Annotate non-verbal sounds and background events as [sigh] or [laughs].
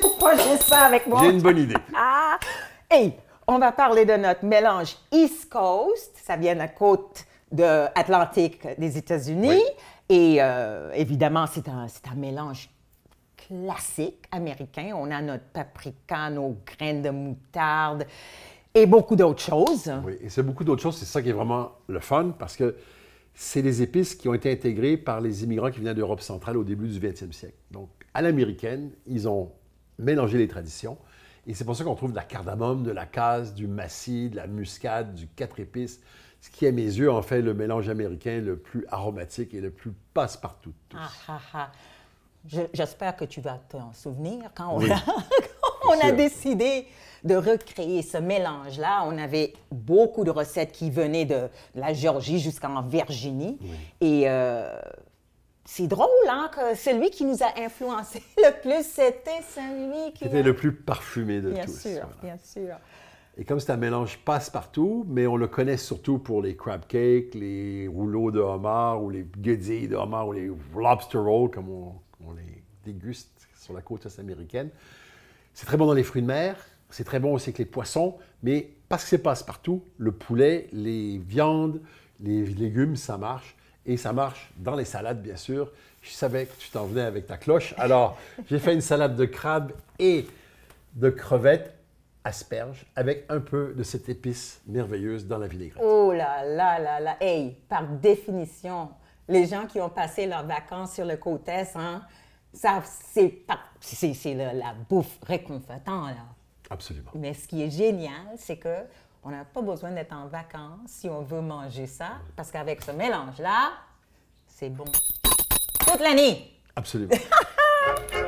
pourquoi j'ai ça avec moi. J'ai une bonne idée. [laughs] ah! on va parler de notre mélange East Coast, ça vient de la côte de Atlantique des États-Unis. Et euh, évidemment, c'est un, mélange classique américain. On a notre paprika, nos graines de moutarde et beaucoup d'autres choses. Oui, et c'est beaucoup d'autres choses. C'est ça qui est vraiment le fun parce que c'est les épices qui ont été intégrées par les immigrants qui venaient d'Europe centrale au début du 20e siècle. Donc, à l'américaine, ils ont mélanger les traditions. Et c'est pour ça qu'on trouve de la cardamome, de la casse, du massif de la muscade, du quatre épices, ce qui, à mes yeux, en fait le mélange américain le plus aromatique et le plus passe-partout de tous. Ah, ah, ah. J'espère que tu vas t'en souvenir quand on, a, [laughs] décidé de recréer ce mélange-là. On avait beaucoup de recettes qui venaient de la Géorgie jusqu'en Virginie. Et euh, c'est drôle, hein, que celui qui nous a influencé [laughs] le plus, c'était celui qui. C'était le plus parfumé de tous. Bien sûr, bien sûr. Et comme c'est un mélange passe-partout, mais on le connaît surtout pour les crab cakes, les rouleaux de homard ou les guédilles de homard ou les lobster rolls, comme on, on les déguste sur la côte est américaine. C'est très bon dans les fruits de mer, c'est très bon aussi avec les poissons, mais parce que c'est passe-partout, le poulet, les viandes, les légumes, ça marche. Et ça marche dans les salades, bien sûr. Je savais que tu t'en venais avec ta cloche. Alors, [laughs] j'ai fait une salade de crabe et de crevettes asperges avec un peu de cette épice merveilleuse dans la vinaigrette. Oh là là là là! Hey, par définition, les gens qui ont passé leurs vacances sur le côte hein, c'est, la, bouffe réconfortante, Absolument. Mais ce qui est génial, c'est que on n'a pas besoin d'être en vacances si on veut manger ça, parce qu'avec ce mélange-là, c'est bon. Toute l'année! Absolument. [laughs]